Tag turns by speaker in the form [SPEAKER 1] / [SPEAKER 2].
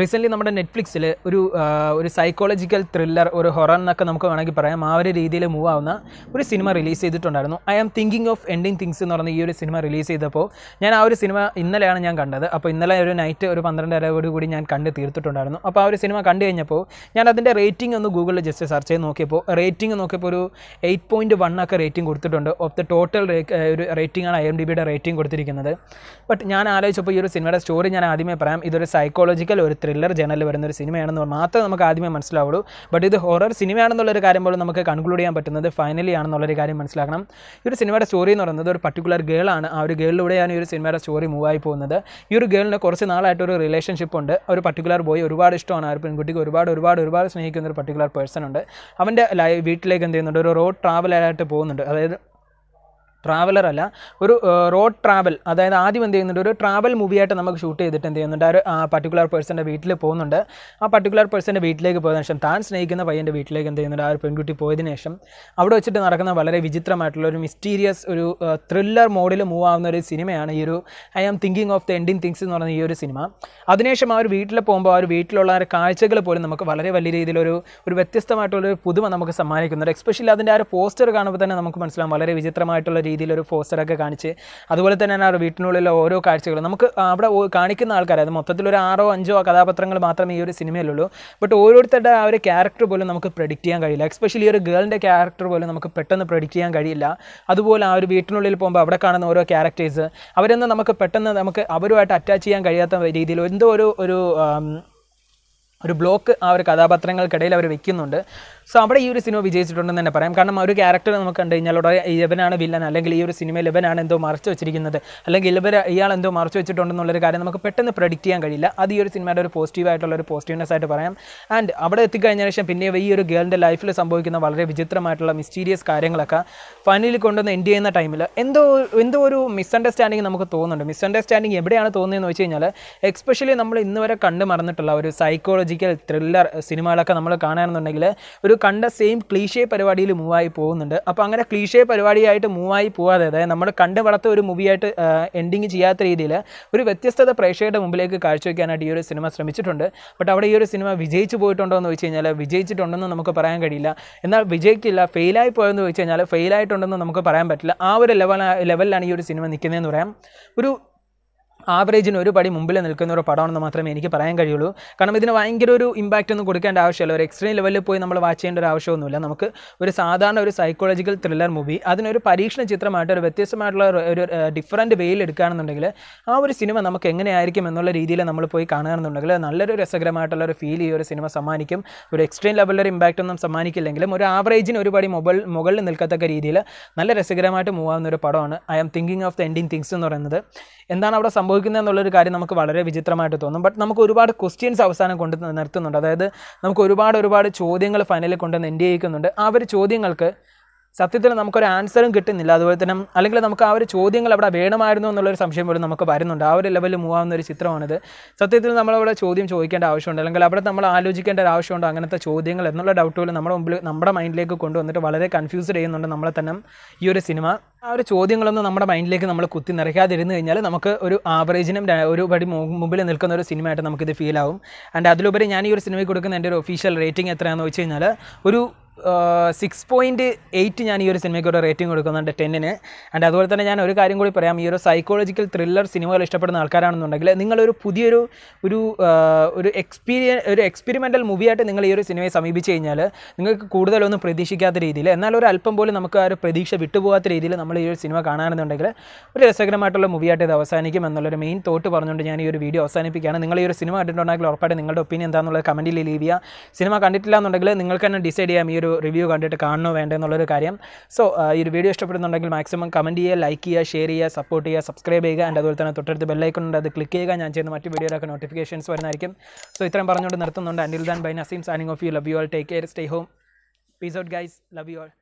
[SPEAKER 1] recently നമ്മുടെ നെറ്റ്ഫ്ലിക്സിൽ ഒരു ഒരു സൈക്കോളജിക്കൽ ത്രില്ലർ ഒരു ഹൊറർ എന്നൊക്കെ നമുക്ക് വേണമെങ്കിൽ പറയാം ആ ഒരു രീതിയിൽ മൂവ് ആവുന്ന ഒരു സിനിമ റിലീസ് ചെയ്തിട്ടുണ്ടായിരുന്നു I am thinking of ending things എന്ന് പറഞ്ഞ ഈ ഒരു സിനിമ റിലീസ് ചെയ്തപ്പോൾ ഞാൻ ആ ഒരു സിനിമ ഇന്നലെയാണ് ഞാൻ കണ്ടത് അപ്പോൾ ഇന്നലെ ഒരു നൈറ്റ് ഒരു പന്ത്രണ്ടരയോട് കൂടി ഞാൻ കണ്ട് തീർത്തിട്ടുണ്ടായിരുന്നു അപ്പോൾ ആ ഒരു സിനിമ കണ്ടു കഴിഞ്ഞപ്പോൾ ഞാൻ അതിൻ്റെ റേറ്റിംഗ് ഒന്ന് ഗൂഗിളിൽ ജസ്റ്റ് സെർച്ച് ചെയ്ത് നോക്കിയപ്പോൾ റേറ്റിംഗ് നോക്കിയപ്പോൾ ഒരു എയ്റ്റ് പോയിൻറ്റ് വൺ ഒക്കെ റേറ്റിംഗ് കൊടുത്തിട്ടുണ്ട് ഓഫ് ദ ടോട്ടൽ ഒരു റേറ്റിംഗ് ആണ് ഐ എം ഡി ബിയുടെ റേറ്റിംഗ് കൊടുത്തിരിക്കുന്നത് ബട്ട് ഞാൻ ആലോചിച്ചപ്പോൾ ഈ ഒരു സിനിമയുടെ സ്റ്റോറി ഞാൻ ആദ്യമേ പറയാം ഇതൊരു സൈക്കോളജിക്കൽ ഒരു ത്രില്ലർ ജേണലിൽ വരുന്ന ഒരു സിനിമയാണെന്ന് മാത്രമേ നമുക്ക് ആദ്യമേ മനസ്സിലാവുള്ളൂ ബട്ട് ഇത് ഹൊറർ സിനിമയാണെന്നുള്ളൊരു കാര്യം പോലും നമുക്ക് കൺക്ലൂഡ് ചെയ്യാൻ പറ്റുന്നത് ഫൈനലി ആണെന്നുള്ളൊരു കാര്യം മനസ്സിലാക്കണം ഈ ഒരു സിനിമയുടെ സ്റ്റോറി എന്ന് പറയുന്നത് ഒരു പർട്ടിക്കുലർ ഗേളാണ് ആ ഒരു ഗേളിലൂടെയാണ് ഈ ഒരു സിനിമയുടെ സ്റ്റോറി മൂവ് ആയി പോകുന്നത് ഈ ഒരു ഗേളിന് കുറച്ച് നാളായിട്ട് ഒരു റിലേഷൻഷിപ്പ് ഉണ്ട് ഒരു പർട്ടിക്കുലർ ബോയ് ഒരുപാട് ഇഷ്ടമാണ് ആ ഒരു പെൺകുട്ടിക്ക് ഒരുപാട് ഒരുപാട് ഒരുപാട് സ്നേഹിക്കുന്ന ഒരു പർട്ടിക്കുലർ പേഴ്സൺ ഉണ്ട് അവൻ്റെ വീട്ടിലേക്ക് എന്ത് ചെയ്യുന്നുണ്ട് ഒരു റോഡ് ട്രാവലായിട്ട് പോകുന്നുണ്ട് അതായത് ട്രാവലർ അല്ല ഒരു റോഡ് ട്രാവൽ അതായത് ആദ്യം എന്ത് ചെയ്യുന്നുണ്ട് ഒരു ട്രാവൽ മൂവിയായിട്ട് നമുക്ക് ഷൂട്ട് ചെയ്തിട്ട് എന്ത് ചെയ്യുന്നുണ്ട് ആ പർട്ടിക്കുലർ പേഴ്സൻ്റെ വീട്ടിൽ പോകുന്നുണ്ട് ആ പർട്ടിക്കുലർ പേഴ്സൻ്റെ വീട്ടിലേക്ക് പോയതിനു ശേഷം താൻ സ്നേഹിക്കുന്ന പയ്യൻ്റെ വീട്ടിലേക്ക് എന്ത് ചെയ്യുന്നുണ്ട് ആ ഒരു പെൺകുട്ടി പോയതിനു ശേഷം അവിടെ വെച്ചിട്ട് നടക്കുന്ന വളരെ വിചിത്രമായിട്ടുള്ള ഒരു മിസ്റ്റീരിയസ് ഒരു ത്രില്ലർ മോഡിൽ മൂവ് ആവുന്ന ഒരു സിനിമയാണ് ഈ ഒരു I am thinking of the ending things എന്ന് പറയുന്ന ഈ ഒരു സിനിമ അതിനുശേഷം ആ ഒരു വീട്ടിൽ പോകുമ്പോൾ ആ ഒരു വീട്ടിലുള്ള ആ ഒരു കാഴ്ചകൾ പോലും നമുക്ക് വളരെ വലിയ രീതിയിലൊരു ഒരു വ്യത്യസ്തമായിട്ടുള്ളൊരു പുതുമ നമുക്ക് സമ്മാനിക്കുന്നുണ്ട് എക്സ്പെഷ്യലി അതിൻ്റെ ആ ഒരു പോസ്റ്റർ കാണുമ്പോൾ തന്നെ നമുക്ക് മനസ്സിലാവും വളരെ വിചിത്രമായിട്ടുള്ള രീതിയിൽ ഒരു പോസ്റ്ററൊക്കെ കാണിച്ച് അതുപോലെ തന്നെ ആ വീട്ടിനുള്ളിലെ ഓരോ കാഴ്ചകളും നമുക്ക് അവിടെ കാണിക്കുന്ന ആൾക്കാർ അത് മൊത്തത്തിൽ ഒരു ആറോ അഞ്ചോ കഥാപാത്രങ്ങൾ മാത്രമേ ഈ ഒരു സിനിമയിലുള്ളൂ ബട്ട് ഓരോരുത്തരുടെ ആ ഒരു ക്യാരക്ടർ പോലും നമുക്ക് പ്രഡിക്റ്റ് ചെയ്യാൻ കഴിയില്ല എക്സ്പെഷ്യലി ഒരു ഗേളിൻ്റെ ക്യാരക്ടർ പോലും നമുക്ക് പെട്ടെന്ന് പ്രഡിക്റ്റ് ചെയ്യാൻ കഴിയില്ല അതുപോലെ ആ ഒരു വീട്ടിനുള്ളിൽ പോകുമ്പോൾ അവിടെ കാണുന്ന ഓരോ ക്യാരക്ടേഴ്സ് അവരൊന്നും നമുക്ക് പെട്ടെന്ന് നമുക്ക് അവരുമായിട്ട് അറ്റാച്ച് ചെയ്യാൻ കഴിയാത്ത രീതിയിൽ എന്തോ ഒരു ഒരു ഒരു ബ്ലോക്ക് ആ ഒരു കഥാപാത്രങ്ങൾക്കിടയിൽ അവർ വെക്കുന്നുണ്ട് സോ അവിടെ ഈ ഒരു സിനിമ വിജയിച്ചിട്ടുണ്ടെന്ന് തന്നെ പറയാം കാരണം ഒരു ക്യാരക്ടർ നമുക്ക് കണ്ടു കഴിഞ്ഞാൽ ഉടനെ ഇവനാണ് വില്ലൻ അല്ലെങ്കിൽ ഈ ഒരു സിനിമയിൽ ഇവനാണ് എന്തോ മറച്ചു വെച്ചിരിക്കുന്നത് അല്ലെങ്കിൽ ഇവർ ഇയാൾ എന്തോ മറച്ചു വെച്ചിട്ടുണ്ടെന്നുള്ളൊരു കാര്യം നമുക്ക് പെട്ടെന്ന് പ്രഡിക്റ്റ് ചെയ്യാൻ കഴിയില്ല അത് ഈ ഒരു സിനിമയുടെ ഒരു പോസിറ്റീവ് ആയിട്ടുള്ള ഒരു പോസിറ്റീവ്നെസ് ആയിട്ട് പറയാം ആൻഡ് അവിടെ എത്തിക്കഴിഞ്ഞ ശേഷം പിന്നെ ഈ ഒരു ഗേളിൻ്റെ ലൈഫിൽ സംഭവിക്കുന്ന വളരെ വിചിത്രമായിട്ടുള്ള മിസ്റ്റീരിയസ് കാര്യങ്ങളൊക്കെ ഫൈനലിൽ കൊണ്ടുവന്ന് എൻഡ് ചെയ്യുന്ന ടൈമിൽ എന്തോ എന്തോ ഒരു മിസ്അണ്ടർസ്റ്റാൻഡിങ് നമുക്ക് തോന്നുന്നുണ്ട് മിസ്അണ്ടർസ്റ്റാൻഡിങ് എവിടെയാണ് തോന്നുന്നതെന്ന് വെച്ച് കഴിഞ്ഞാൽ എക്സ്പെഷ്യലി നമ്മൾ ഇന്ന് വരെ കണ്ടു മറന്നിട്ടുള്ള ഒരു സൈക്കോളജിക്കൽ ത്രില്ലർ സിനിമകളൊക്കെ നമ്മൾ കാണുകയാണെന്നുണ്ടെങ്കിൽ ഒരു ഒരു കണ്ട സെയിം ക്ലീഷേ പരിപാടിയിൽ മൂവായി പോകുന്നുണ്ട് അപ്പോൾ അങ്ങനെ ക്ലീഷേ പരിപാടിയായിട്ട് മൂവായി പോവാതെ അതായത് നമ്മൾ കണ്ട് വളർത്ത ഒരു മൂവിയായിട്ട് എൻഡിങ് ചെയ്യാത്ത രീതിയിൽ ഒരു വ്യത്യസ്തത പ്രേക്ഷകരുടെ മുമ്പിലേക്ക് കാഴ്ചവെക്കാനായിട്ട് ഈ ഒരു സിനിമ ശ്രമിച്ചിട്ടുണ്ട് ബട്ട് അവിടെ ഈ ഒരു സിനിമ വിജയിച്ചു പോയിട്ടുണ്ടോ എന്ന് വെച്ച് കഴിഞ്ഞാൽ വിജയിച്ചിട്ടുണ്ടെന്ന് നമുക്ക് പറയാൻ കഴിയില്ല എന്നാൽ വിജയിക്കില്ല ഫെയിലായി പോയെന്ന് വെച്ച് കഴിഞ്ഞാൽ ഫെയിലായിട്ടുണ്ടെന്ന് നമുക്ക് പറയാൻ പറ്റില്ല ആ ഒരു ലെവൽ ലെവലിലാണ് ഈ ഒരു സിനിമ നിൽക്കുന്നതെന്ന് പറയാം ഒരു ആവറേജിന് ഒരു പടി മുമ്പിൽ നിൽക്കുന്ന ഒരു പടമാണെന്ന് മാത്രമേ എനിക്ക് പറയാൻ കഴിയുള്ളൂ കാരണം ഇതിന് ഭയങ്കര ഒരു ഇമ്പാക്റ്റ് ഒന്നും കൊടുക്കേണ്ട ആവശ്യമില്ല ഒരു എക്സ്ട്രീം ലെവലിൽ പോയി നമ്മൾ വാച്ച് ചെയ്യേണ്ട ഒരു ആവശ്യമൊന്നുമില്ല നമുക്ക് ഒരു സാധാരണ ഒരു സൈക്കോളജിക്കൽ ത്രില്ലർ മൂവി അതിനൊരു പരീക്ഷണ ചിത്രമായിട്ട് ഒരു വ്യത്യസ്തമായിട്ടുള്ള ഒരു ഡിഫറൻറ്റ് വേയിൽ എടുക്കുകയാണെന്നുണ്ടെങ്കിൽ ആ ഒരു സിനിമ നമുക്ക് എങ്ങനെയായിരിക്കും എന്നുള്ള രീതിയിൽ നമ്മൾ പോയി കാണുകയാണെന്നുണ്ടെങ്കിൽ നല്ലൊരു രസകരമായിട്ടുള്ള ഒരു ഫീൽ ഈ ഒരു സിനിമ സമ്മാനിക്കും ഒരു എക്സ്ട്രീം ലെവലിലൊരു ഇമ്പാക്റ്റ് ഒന്നും സമ്മാനിക്കില്ലെങ്കിലും ഒരു ആവറേജിന് ഒരു പടി മുകൾ മുകളിൽ നിൽക്കത്തക്ക രീതിയിൽ നല്ല രസകരമായിട്ട് മൂവാവുന്ന ആവുന്ന ഒരു പടമാണ് I am thinking of the ending things എന്ന് പറയുന്നത് എന്താണ് അവിടെ സംഭവം എന്നുള്ളൊരു കാര്യം നമുക്ക് വളരെ വിചിത്രമായിട്ട് തോന്നും ബട്ട് നമുക്ക് ഒരുപാട് ക്വസ്റ്റ്യൻസ് അവസാനം കൊണ്ട് നിർത്തുന്നുണ്ട് അതായത് നമുക്ക് ഒരുപാട് ഒരുപാട് ചോദ്യങ്ങൾ ഫൈനലിൽ കൊണ്ടുവന്ന് എൻ്റെ ആ ഒരു ചോദ്യങ്ങൾക്ക് സത്യത്തിൽ നമുക്കൊരു ആൻസറും കിട്ടുന്നില്ല അതുപോലെ തന്നെ അല്ലെങ്കിൽ നമുക്ക് ആ ഒരു ചോദ്യങ്ങൾ അവിടെ വേണമായിരുന്നു എന്നുള്ളൊരു സംശയം പോലും നമുക്ക് വരുന്നുണ്ട് ആ ഒരു ലെവലിൽ മൂവ് ആവുന്ന ഒരു ചിത്രമാണിത് സത്യത്തിൽ നമ്മളവിടെ ചോദ്യം ചോദിക്കേണ്ട ആവശ്യമുണ്ട് അല്ലെങ്കിൽ അവിടെ നമ്മൾ ആലോചിക്കേണ്ട ഒരു ആവശ്യമുണ്ട് അങ്ങനത്തെ ചോദ്യങ്ങൾ എന്നുള്ള ഡൗട്ട് പോലും നമ്മുടെ മുമ്പിൽ നമ്മുടെ മൈൻഡിലേക്ക് കൊണ്ടുവന്നിട്ട് വളരെ കൺഫ്യൂസ്ഡ് ചെയ്യുന്നുണ്ട് നമ്മളെ തന്നെ ഈ ഒരു സിനിമ ആ ഒരു ചോദ്യങ്ങളൊന്നും നമ്മുടെ മൈൻഡിലേക്ക് നമ്മൾ കുത്തി നിറയ്ക്കാതിരുന്നു കഴിഞ്ഞാൽ നമുക്ക് ഒരു ആവറേജിനും ഒരു പടി മുമ്പിൽ നിൽക്കുന്ന ഒരു സിനിമയായിട്ട് നമുക്കിത് ഫീൽ ആവും ആൻഡ് അതിലുപരി ഞാൻ ഈ ഒരു സിനിമയ്ക്ക് കൊടുക്കുന്ന എൻ്റെ ഒരു ഒഫീഷ്യൽ റേറ്റിംഗ് എത്രയാണെന്ന് വെച്ച് കഴിഞ്ഞാൽ ഒരു സിക്സ് പോയിൻറ്റ് എയ്റ്റ് ഞാൻ ഈ ഒരു സിനിമയ്ക്ക് റേറ്റിംഗ് കൊടുക്കുന്നുണ്ട് ടെന്നിന് ആൻഡ് അതുപോലെ തന്നെ ഞാൻ ഒരു കാര്യം കൂടി പറയാം ഈ ഒരു സൈക്കോളജിക്കൽ ത്രില്ലർ സിനിമകൾ ഇഷ്ടപ്പെടുന്ന ആൾക്കാരാണെന്നുണ്ടെങ്കിൽ നിങ്ങളൊരു പുതിയൊരു ഒരു ഒരു എക്സ്പീരിയ ഒരു എക്സ്പെരിമെൻ്റൽ മൂവിയായിട്ട് നിങ്ങൾ ഈ ഒരു സിനിമയെ സമീപിച്ച് കഴിഞ്ഞാൽ നിങ്ങൾക്ക് കൂടുതലൊന്നും പ്രതീക്ഷിക്കാത്ത രീതിയിൽ എന്നാൽ ഒരു അല്പം പോലും നമുക്ക് ആ ഒരു പ്രതീക്ഷ വിട്ടുപോകാത്ത രീതിയിൽ നമ്മൾ ഈ ഒരു സിനിമ കാണാനെന്നുണ്ടെങ്കിൽ ഒരു രസകരമായിട്ടുള്ള മൂവിയായിട്ട് ഇത് അവസാനിക്കും എന്നുള്ളൊരു മെയിൻ തോട്ട് പറഞ്ഞുകൊണ്ട് ഞാൻ ഈ ഒരു വീഡിയോ അവസാനിപ്പിക്കുകയാണ് നിങ്ങൾ ഈ ഒരു സിനിമ കണ്ടിട്ടുണ്ടെങ്കിൽ ഉറപ്പായിട്ട് നിങ്ങളുടെ ഒപ്പീനിയൻ എന്താണെന്നുള്ളത് കമൻറ്റിൽ ലീവ് ചെയ്യുക സിനിമ കണ്ടിട്ടില്ല എന്നുണ്ടെങ്കിൽ നിങ്ങൾക്ക് തന്നെ ഡിസൈഡ് ചെയ്യാം ഈ ഒരു റിവ്യൂ കണ്ടിട്ട് കാണണോ വേണ്ട എന്നുള്ളൊരു കാര്യം സോ ഈ ഒരു വീഡിയോ ഇഷ്ടപ്പെടുന്നുണ്ടെങ്കിൽ മാക്സിമം കമൻറ്റ് ചെയ്യുക ലൈക്ക് ചെയ്യുക ഷെയർ ചെയ്യുക സപ്പോർട്ട് ചെയ്യുക സബ്സ്ക്രൈബ് ചെയ്യുക ആൻഡ് അതുപോലെ തന്നെ തൊട്ടടുത്ത് ബെല്ലൈക്കൺ ഉണ്ട് അത് ക്ലിക്ക് ചെയ്യുക ഞാൻ ചെയ്യുന്ന മറ്റ് വീഡിയോയിലൊക്കെ നോട്ടിഫിക്കേഷൻസ് വരുന്നതായിരിക്കും സോ ഇത്രയും പറഞ്ഞുകൊണ്ട് നിർത്തുന്നുണ്ട് until then bye Naseem signing off you love you all take care stay home peace out guys love you all